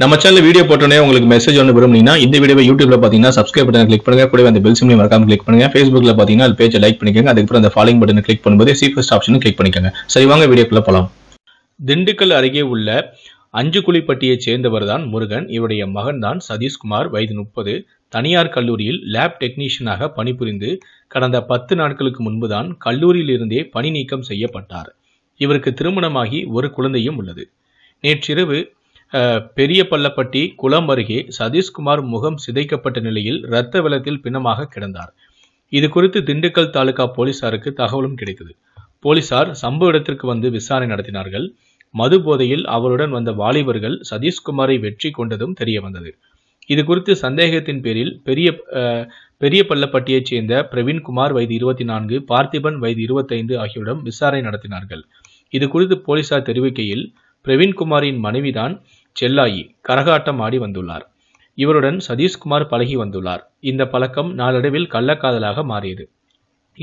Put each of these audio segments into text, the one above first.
நம்ம channel video போட்டோன்னே உங்களுக்கு மெசேஜ் ஒன்று விரும்புனீங்கன்னா இந்த வீடியோ யூடியூப்ல பார்த்தீங்கன்னா சப்ஸ்கிரைப் பட்டன் கிளிக் பண்ணுங்க கூட அந்த பெல் சிம்லையும் மறக்காம கிளிக் பண்ணுங்க ஃபேஸ்புக்ல பார்த்தீங்கன்னா அது பேஜை லைக் பண்ணிக்கோங்க அதுக்கப்புறம் அந்த ஃபாலோ பட்டன் கிளிக் பண்ணும்போது சீஃபஸ்ட் ஆப்ஷன் கிளிக் பண்ணிக்கோங்க சரி வாங்க வீடியோக்குள்ள போகலாம் திண்டுக்கல் அருகே உள்ள அஞ்சு குழிப்பட்டியை சேர்ந்தவர் தான் முருகன் இவருடைய மகன் தான் சதீஷ்குமார் வயது முப்பது தனியார் கல்லூரியில் லேப் டெக்னீஷியனாக பணிபுரிந்து கடந்த பத்து நாட்களுக்கு முன்புதான் கல்லூரியிலிருந்தே பணி நீக்கம் செய்யப்பட்டார் இவருக்கு திருமணமாகி ஒரு குழந்தையும் உள்ளது நேற்றிரவு பெரிய பள்ளப்பட்டி குளம் அருகே சதீஷ்குமார் முகம் சிதைக்கப்பட்ட நிலையில் இரத்த வெள்ளத்தில் பிணமாக கிடந்தார் இது குறித்து திண்டுக்கல் தாலுகா போலீசாருக்கு தகவலும் கிடைத்தது போலீசார் சம்பவ இடத்திற்கு வந்து விசாரணை நடத்தினார்கள் மது போதையில் அவருடன் வந்த வாலிபர்கள் சதீஷ்குமாரை வெற்றி கொண்டதும் தெரிய வந்தது இது குறித்து சந்தேகத்தின் பேரில் பெரிய பெரிய பள்ளப்பட்டியைச் சேர்ந்த பிரவீன்குமார் வயது இருபத்தி நான்கு பார்த்திபன் வயது இருபத்தைந்து ஆகியோரிடம் விசாரணை நடத்தினார்கள் இது குறித்து போலீசார் தெரிவிக்கையில் பிரவீன்குமாரின் மனைவிதான் செல்லாயி கரகாட்டம் ஆடி வந்துள்ளார் இவருடன் சதீஷ்குமார் பழகி வந்துள்ளார் இந்த பழக்கம் நாளடைவில் கள்ளக்காதலாக மாறியது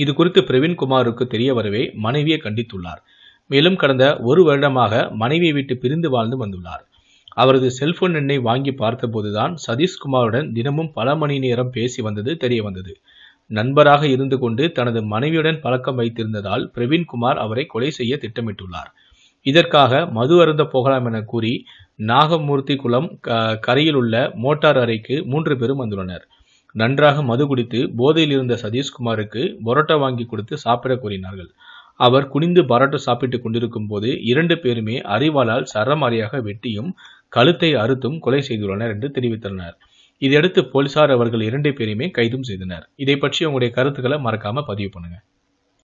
இது குறித்து பிரவீன்குமாருக்கு தெரிய வரவே மனைவியை கண்டித்துள்ளார் மேலும் கடந்த ஒரு வருடமாக மனைவியை விட்டு பிரிந்து வாழ்ந்து வந்துள்ளார் அவரது செல்போன் எண்ணை வாங்கி பார்த்தபோதுதான் சதீஷ்குமாருடன் தினமும் பல மணி நேரம் பேசி வந்தது தெரிய வந்தது நண்பராக இருந்து கொண்டு தனது மனைவியுடன் பழக்கம் வைத்திருந்ததால் பிரவீன்குமார் அவரை கொலை செய்ய திட்டமிட்டுள்ளார் இதற்காக மது அருந்த போகலாம் என கூறி நாகமூர்த்தி குளம் கரையில் உள்ள மோட்டார் அறைக்கு மூன்று பேரும் வந்துள்ளனர் நன்றாக மது குடித்து போதையில் இருந்த சதீஷ்குமாருக்கு பரோட்டா வாங்கி கொடுத்து சாப்பிட கூறினார்கள் அவர் குனிந்து பரோட்டா சாப்பிட்டுக் கொண்டிருக்கும் போது இரண்டு பேருமே அறிவாளால் சரமாரியாக வெட்டியும் கழுத்தை அறுத்தும் கொலை செய்துள்ளனர் என்று தெரிவித்துள்ளனர் இதையடுத்து போலீசார் அவர்கள் இரண்டு பேருமே கைதும் செய்தனர் இதை பற்றி உங்களுடைய கருத்துக்களை மறக்காம பதிவு பண்ணுங்க